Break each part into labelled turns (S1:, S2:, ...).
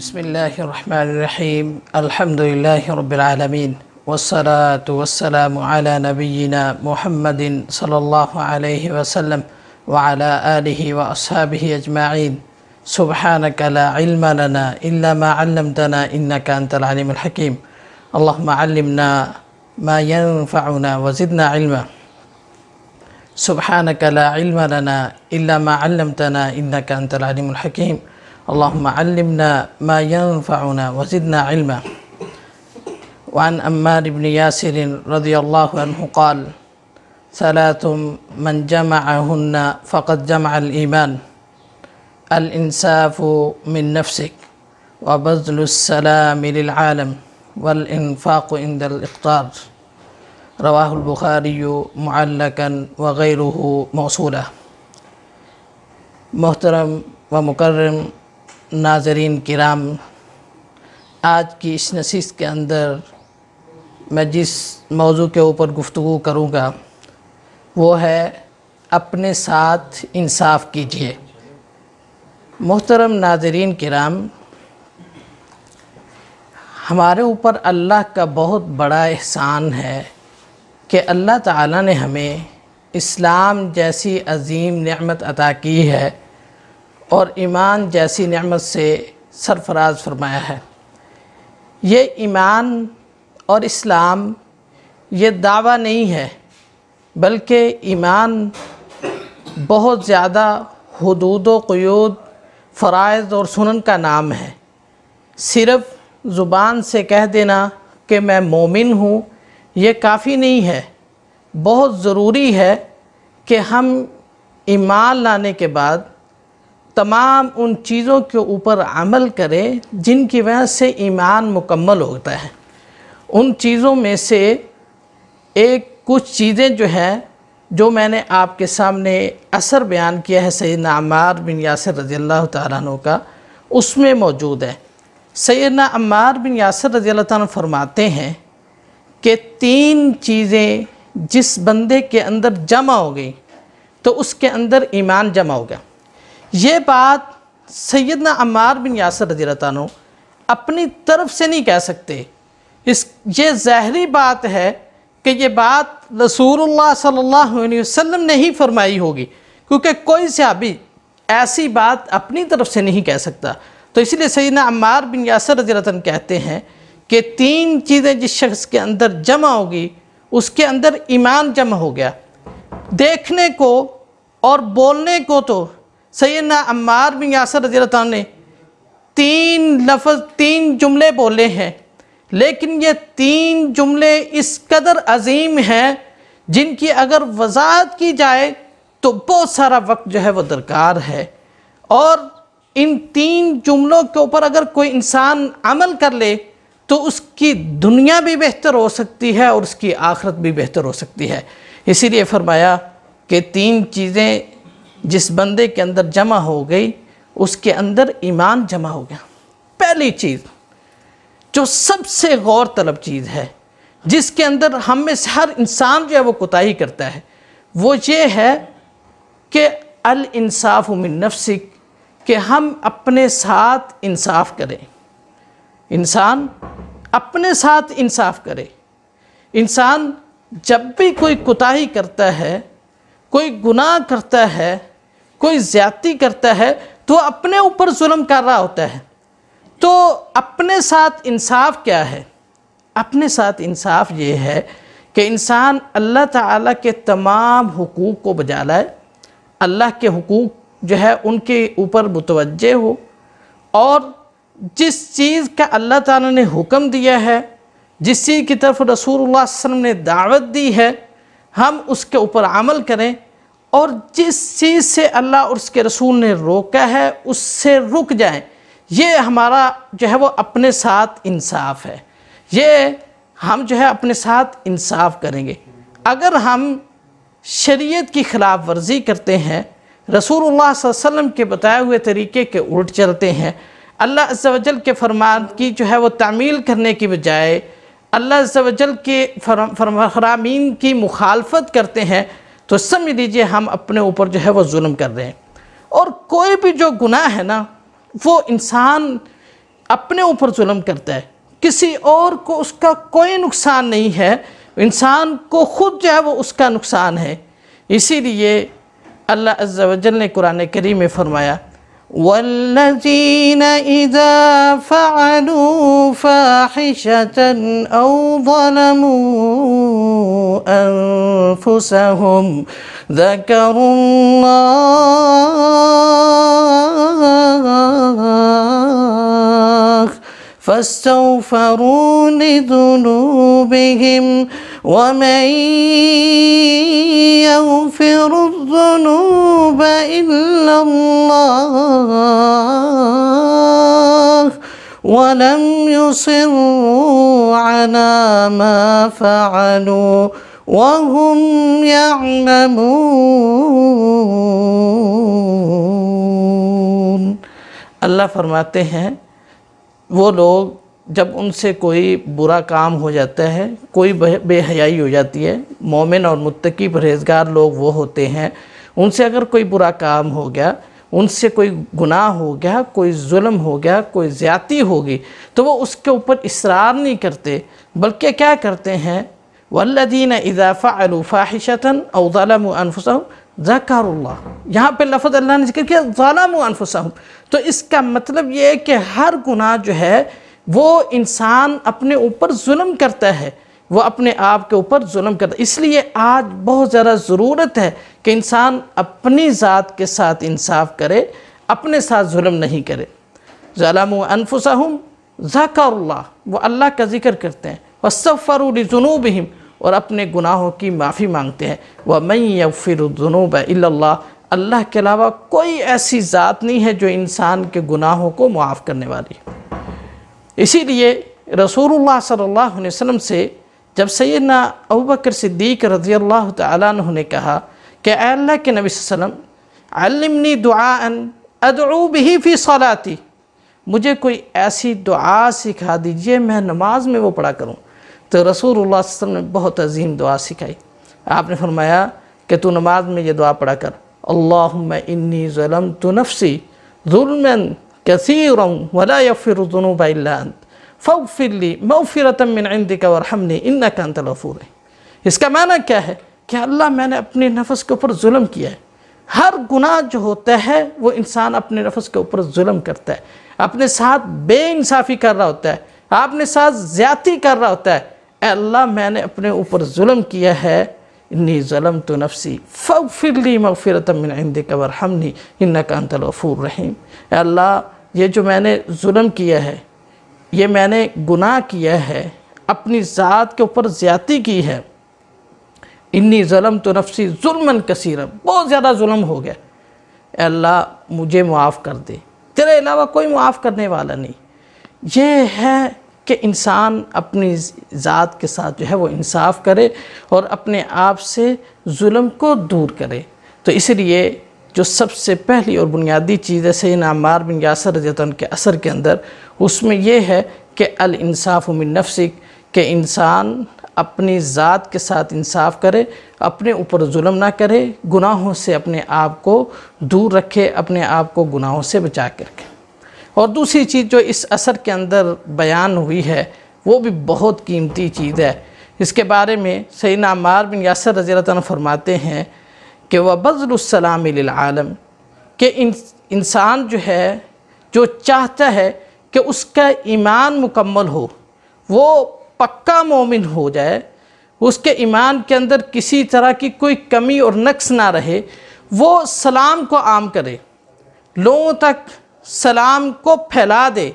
S1: بسم الله الرحمن الرحيم الحمد لله رب العالمين والصلاة والسلام على نبينا محمد صلى الله عليه وسلم وعلى آله وأصحابه أجمعين سبحانك لا علم لنا إلا ما علمتنا إنك أنت العليم الحكيم اللهم علمنا ما ينفعنا وزدنا علما سبحانك لا علم لنا إلا ما علمتنا إنك أنت العليم الحكيم اللهم علمنا ما ينفعنا وزدنا علما وعن أمار بن ياسر رضي الله عنه قال ثلاث من جمعهن فقد جمع الإيمان الإنساف من نفسك وبذل السلام للعالم والإنفاق عند الإقطار رواه البخاري معلقا وغيره موصولا محترم ومكرم नाजरीन किराम आज की इस नशीस के अंदर मैं जिस मौजू के ऊपर गुफ्तु करूँगा वो है अपने साथ इंसाफ कीजिए मोहतरम नाजरीन किराम हमारे ऊपर अल्लाह का बहुत बड़ा एहसान है कि अल्लाह ताला ने हमें इस्लाम जैसी अजीम नेमत अता की है और ईमान जैसी नमत से सरफराज फरमाया है ये ईमान और इस्लाम ये दावा नहीं है बल्कि ईमान बहुत ज़्यादा हदूद क़यूद फ़रज़ और सुनन का नाम है सिर्फ़ ज़ुबान से कह देना कि मैं मोमिन हूँ ये काफ़ी नहीं है बहुत ज़रूरी है कि हम ईमान लाने के बाद तमाम उन चीज़ों के ऊपर अमल करे जिनकी वजह से ईमान मुकम्मल होता है उन चीज़ों में से एक कुछ चीज़ें जो हैं जो मैंने आपके सामने असर बयान किया है सैद अमार बिन यासर रज़ी अल्लाह तु का उसमें मौजूद है सैद अमार बिन यासर रज़ी अल्लाह तु फरमाते हैं कि तीन चीज़ें जिस बंदे के अंदर जमा हो गई तो उसके अंदर ईमान जमा हो गया ये बात सैदना अमार बिन यासर रजी अपनी तरफ से नहीं कह सकते इस ये जहरी बात है कि ये बात रसूल सल्ला अलैहि ने ही फरमाई होगी क्योंकि कोई सहाबी ऐसी बात अपनी तरफ से नहीं कह सकता तो इसलिए सैदना अमार बिन यासर रजी रतन कहते हैं कि तीन चीज़ें जिस शख्स के अंदर जमा होगी उसके अंदर ईमान जमा हो गया देखने को और बोलने को तो सैदना अम्मार बिन यासर रजी ने तीन लफज तीन जुमले बोले हैं लेकिन ये तीन जुमले इस कदर अजीम हैं जिनकी अगर वजाहत की जाए तो बहुत सारा वक्त जो है वह दरकार है और इन तीन जुमलों के ऊपर अगर कोई इंसान अमल कर ले तो उसकी दुनिया भी बेहतर हो सकती है और उसकी आखरत भी बेहतर हो सकती है इसीलिए फरमाया कि तीन चीज़ें जिस बंदे के अंदर जमा हो गई उसके अंदर ईमान जमा हो गया पहली चीज़ जो सबसे गौर तलब चीज़ है जिसके अंदर हम में से हर इंसान जो है वो कोताही करता है वो ये है कि अल इंसाफ मिन नफसिक कि हम अपने साथ इंसाफ करें इंसान अपने साथ इंसाफ करे इंसान जब भी कोई कोताही करता है कोई गुनाह करता है कोई ज्यादती करता है तो अपने ऊपर जुल्म कर रहा होता है तो अपने साथ इंसाफ क्या है अपने साथ इंसाफ ये है कि इंसान अल्लाह ताला के तमाम हकूक़ को बजा लाए अल्लाह के हकूक़ जो है उनके ऊपर मुतवजह हो और जिस चीज़ का अल्लाह ताला ने हुक्म दिया है जिस चीज़ की तरफ रसूल वसम ने दावत दी है हम उसके ऊपर अमल करें और जिस चीज़ से अल्लाह और उसके रसूल ने रोका है उससे रुक जाए ये हमारा जो है वो अपने साथ इंसाफ है ये हम जो है अपने साथ इंसाफ करेंगे अगर हम शरीयत की ख़िलाफ़ वर्जी करते हैं रसूलुल्लाह वसल्लम के बताए हुए तरीके के उल्ट चलते हैं अल्लाह वजल के फरमान की जो है वो तामील करने की बजाय अल्लाह वजल के फरमीन की मुखालफत करते हैं तो समझ लीजिए हम अपने ऊपर जो है वो जुल्म कर रहे हैं और कोई भी जो गुनाह है ना वो इंसान अपने ऊपर जुल्म करता है किसी और को उसका कोई नुकसान नहीं है इंसान को खुद जो है वो उसका नुकसान है इसीलिए अल्लाह अज्जा वजल ने कुरान
S2: करीम में फ़रमाया والذين إذا فعلوا فاحشة أو ظلموا أنفسهم ذكروا الله فاستغفروا لذنوبهم ومن يغفر الذنوب إلا الله ولم يصروا على ما فعلوا وهم يعلمون
S1: الله فرماتے ہیں वो लोग जब उनसे कोई बुरा काम हो जाता है कोई बेहयाई हो जाती है मोमिन और मुत्तकी परहेजगार लोग वो होते हैं उनसे अगर कोई बुरा काम हो गया उनसे कोई गुनाह हो गया कोई जुल्म हो गया कोई ज़्यादती होगी तो वो उसके ऊपर इसरार नहीं करते बल्कि क्या करते हैं वल्लिन इजाफ़ा अलूफ़ाहिशतन अवलम अनफसम ज़ाकार यहाँ पर लफ्ज़ अल्लाह ने जिक्र किया ज़ालम अनफसम तो इसका मतलब ये है कि हर गुनाह जो है वो इंसान अपने ऊपर जुल्म करता है वो अपने आप के ऊपर जुल्म करता है इसलिए आज बहुत ज़्यादा ज़रूरत है कि इंसान अपनी ज़ात के साथ इंसाफ करे अपने साथ जुल्म नहीं करे ज़लम अनफुसहम वो अल्लाह का जिक्र करते हैं वसफ़र जुनूब और अपने गुनाहों की माफ़ी मांगते हैं वह मैं फिर जुनूब अल्लाह अल्लाह के अलावा कोई ऐसी ज़ात नहीं है जो इंसान के गुनाहों को माफ़ करने वाली इसीलिए रसूलुल्लाह सल्लल्लाहु अलैहि वसल्लम से जब सैदना अबू बकर सिद्दीक रजी अल्लाह तु ने कहा कि अल्लाह के नबी वसम अलमनी दुआ अदरू भी फ़ी सलाती मुझे कोई ऐसी दुआ सिखा दीजिए मैं नमाज में वो पढ़ा करूँ तो रसूल ने बहुत अजीम दुआ सिखाई आपने फरमाया कि तू नमाज में ये दुआ पढ़ा कर अल्लाहुम्मा इन्नी ज़लम तो नफसी ज़ुल्मन कसीर वला यफ़िर जुनूब अंत फ़िल्ली मऊफ़िरतमिन इंदिका वरहमनी इन्ना का अंतलफूर इसका माना क्या है कि अल्लाह मैंने अपने नफस के ऊपर जुल्म किया है हर गुनाह जो होता है वो इंसान अपने नफस के ऊपर जुल्म करता है अपने साथ इंसाफ़ी कर रहा होता है आपने साथ ज़्यादती कर रहा होता है अल्लाह मैंने अपने ऊपर जुल्म किया है इन्नी ज़लम तो नफसी फ़िरली मगफ़िरत मिन इंदिक वरहमनी इन्ना का अंतलफूर रहीम अल्लाह ये जो मैंने जुल्म किया है ये मैंने गुनाह किया है अपनी ज़ात के ऊपर ज़्यादती की है इन्नी ज़लम तो नफसी जुल्मन कसीरा बहुत ज़्यादा जुल्म हो गया अल्लाह मुझे मुआफ़ कर दे तेरे अलावा कोई मुआफ़ करने वाला नहीं ये है कि इंसान अपनी ज़ात के साथ जो है वो इंसाफ करे और अपने आप से जुल्म को दूर करे तो इसलिए जो सबसे पहली और बुनियादी चीज़ है सही आमार बिन यासर रजतन के असर के अंदर उसमें यह है कि अल इंसाफ़ मिन नफसिक के इंसान अपनी ज़ात के साथ इंसाफ करे अपने ऊपर जुल्म ना करे गुनाहों से अपने आप को दूर रखे अपने आप को गुनाहों से बचा के रखे और दूसरी चीज़ जो इस असर के अंदर बयान हुई है वो भी बहुत कीमती चीज़ है इसके बारे में सही नामार बिन यासर रजी फरमाते हैं कि वह बज़लसलाम आलम कि इंसान जो है जो चाहता है कि उसका ईमान मुकम्मल हो वो पक्का मोमिन हो जाए उसके ईमान के अंदर किसी तरह की कोई कमी और नक्स ना रहे वो सलाम को आम करे लोगों तक सलाम को फैला दे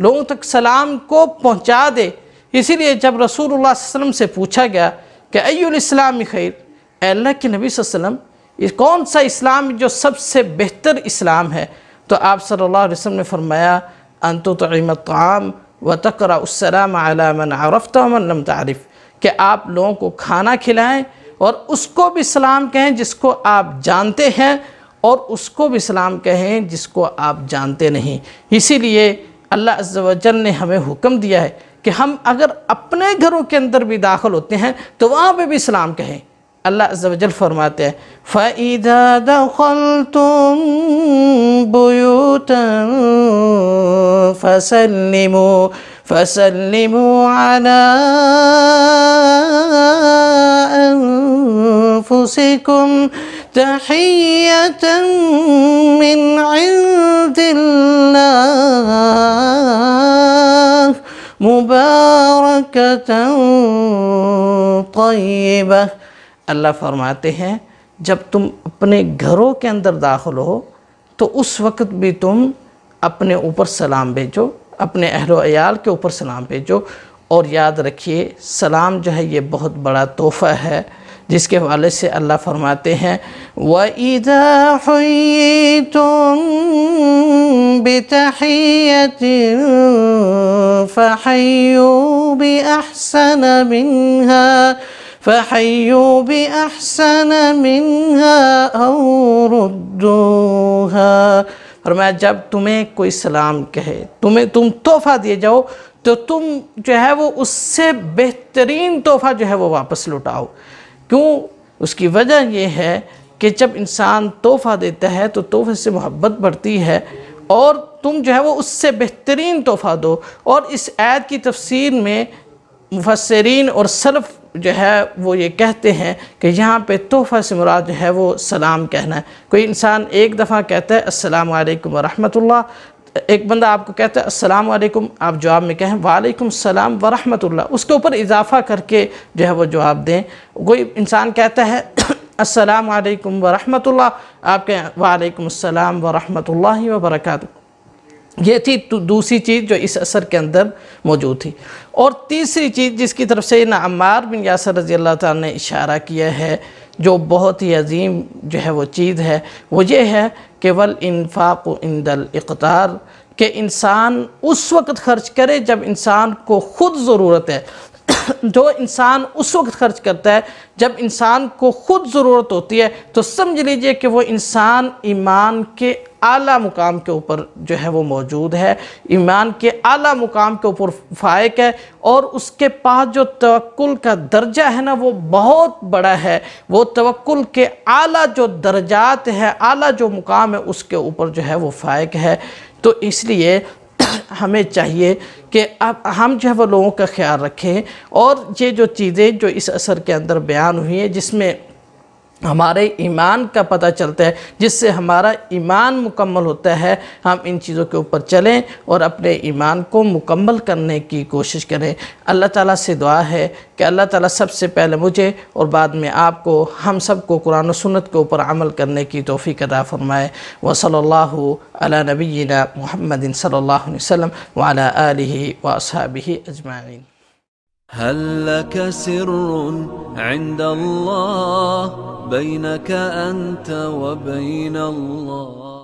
S1: लोगों तक सलाम को पहुंचा दे इसीलिए जब रसूल वसम से पूछा गया कि अय्लाम खैर अल्लाह के नबी वसम कौन सा इस्लाम जो सबसे बेहतर इस्लाम है तो आप सल्लल्लाहु अलैहि वसल्लम ने फरमाया अंत तमाम व तकरा उसलम तारफ़ कि आप लोगों को खाना खिलाएँ और उसको भी सलाम कहें जिसको आप जानते हैं और उसको भी सलाम कहें जिसको आप जानते नहीं इसीलिए अल्लाह अज्जल ने हमें हुक्म दिया है कि हम अगर अपने घरों के अंदर भी दाखिल होते हैं तो वहाँ पर भी सलाम
S2: कहें अल्लाह
S1: अज्जल फरमाते हैं
S2: फ़ैदा दल तुम बुतन फसलमो फसलमो आना फुसिकुम تحية من
S1: अल्लाह फरमाते हैं जब तुम अपने घरों के अंदर दाखिल हो तो उस वक़्त भी तुम अपने ऊपर सलाम भेजो अपने अहल अयाल के ऊपर सलाम भेजो और याद रखिए सलाम जो है ये बहुत बड़ा तोहफ़ा है जिसके हवाले से अल्लाह फरमाते हैं व
S2: तुम बेतहैत फ़हयू बहसन मिनहा फ़हयू बहसन
S1: और मैं जब तुम्हें कोई सलाम कहे तुम्हें तुम तोहफ़ा दिए जाओ तो तुम जो है वो उससे बेहतरीन तोहफ़ा जो है वो वापस लुटाओ क्यों उसकी वजह यह है कि जब इंसान तोहफ़ा देता है तो तोहफे से मोहब्बत बढ़ती है और तुम जो है वो उससे बेहतरीन तोहफ़ा दो और इस ऐद की तफसीर में मुफसरीन और सलफ़ जो है वो ये कहते हैं कि यहाँ पे तोहफ़ा से मुराद जो है वो सलाम कहना है कोई इंसान एक दफ़ा कहता है अस्सलाम वालेकुम रहमतुल्लाह एक बंदा आपको कहता है अस्सलाम वालेकुम आप जवाब में कहें वालेकुम सलाम व रहमतुल्लाह उसके ऊपर इजाफा करके जो है वो जवाब दें कोई इंसान कहता है अस्सलाम वालेकुम व रहमतुल्लाह आप कहें वालेकुम सलाम व रहमतुल्लाहि व ये थी दूसरी चीज़ जो इस असर के अंदर मौजूद थी और तीसरी चीज़ जिसकी तरफ से अम्मार बिन यासर रजी अल्लाह तशारा ने इशारा किया है जो बहुत ही अजीम जो है वो चीज़ है वो ये है कि वल इन्फाक इंदल इकतार के इंसान उस वक्त खर्च करे जब इंसान को ख़ुद ज़रूरत है जो इंसान उस वक्त खर्च करता है जब इंसान को ख़ुद ज़रूरत होती है तो समझ लीजिए कि वो इंसान ईमान के आला मुकाम के ऊपर जो है वो मौजूद है ईमान के आला मुकाम के ऊपर फायक है और उसके पास जो तवक्ल का दर्जा है ना वो बहुत बड़ा है वो तवक्ल के आला जो दर्जात है आला जो मुकाम है उसके ऊपर जो है वो फायक है तो इसलिए हमें चाहिए कि अब हम जो है वो लोगों का ख्याल रखें और ये जो चीज़ें जो इस असर के अंदर बयान हुई हैं जिसमें हमारे ईमान का पता चलता है जिससे हमारा ईमान मुकम्मल होता है हम इन चीज़ों के ऊपर चलें और अपने ईमान को मुकम्मल करने की कोशिश करें अल्लाह ताला से दुआ है कि अल्लाह ताला सबसे पहले मुझे और बाद में आपको हम सब को कुरान सुन्नत के ऊपर अमल करने की तोफ़ी अदा फ़रमाए व सल्ला नबीना महमदिन सल्ला वसम वाली वसाबी अजमाइन
S2: هل لك سر عند الله بينك أنت وبين الله